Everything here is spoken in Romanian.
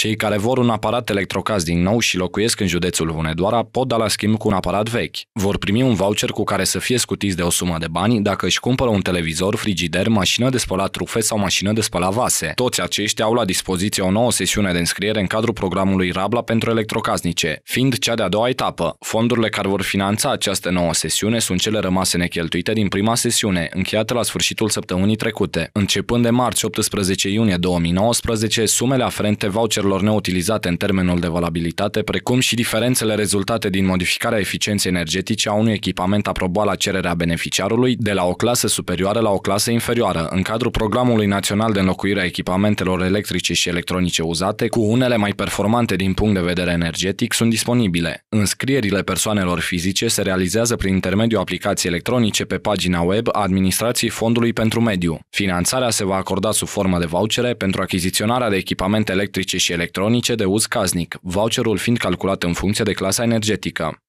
Cei care vor un aparat electrocas din nou și locuiesc în județul Hunedoara pot da la schimb cu un aparat vechi. Vor primi un voucher cu care să fie scutiți de o sumă de bani dacă își cumpără un televizor, frigider, mașină de spălat trufe sau mașină de spălat vase. Toți aceștia au la dispoziție o nouă sesiune de înscriere în cadrul programului Rabla pentru electrocasnice, fiind cea de-a doua etapă. Fondurile care vor finanța această nouă sesiune sunt cele rămase necheltuite din prima sesiune, încheiată la sfârșitul săptămânii trecute. Începând de marți 18 iunie 2019, sumele aferente voucherului resurselor neutilizate în termenul de valabilitate, precum și diferențele rezultate din modificarea eficienței energetice a unui echipament aprobat la cererea beneficiarului de la o clasă superioară la o clasă inferioară, în cadrul Programului Național de Înlocuire a Echipamentelor Electrice și Electronice Uzate, cu unele mai performante din punct de vedere energetic, sunt disponibile. Înscrierile persoanelor fizice se realizează prin intermediul aplicației electronice pe pagina web a Administrației Fondului pentru Mediu. Finanțarea se va acorda sub formă de vouchere pentru achiziționarea de echipamente electrice și electronice electronice de uz casnic, voucherul fiind calculat în funcție de clasa energetică.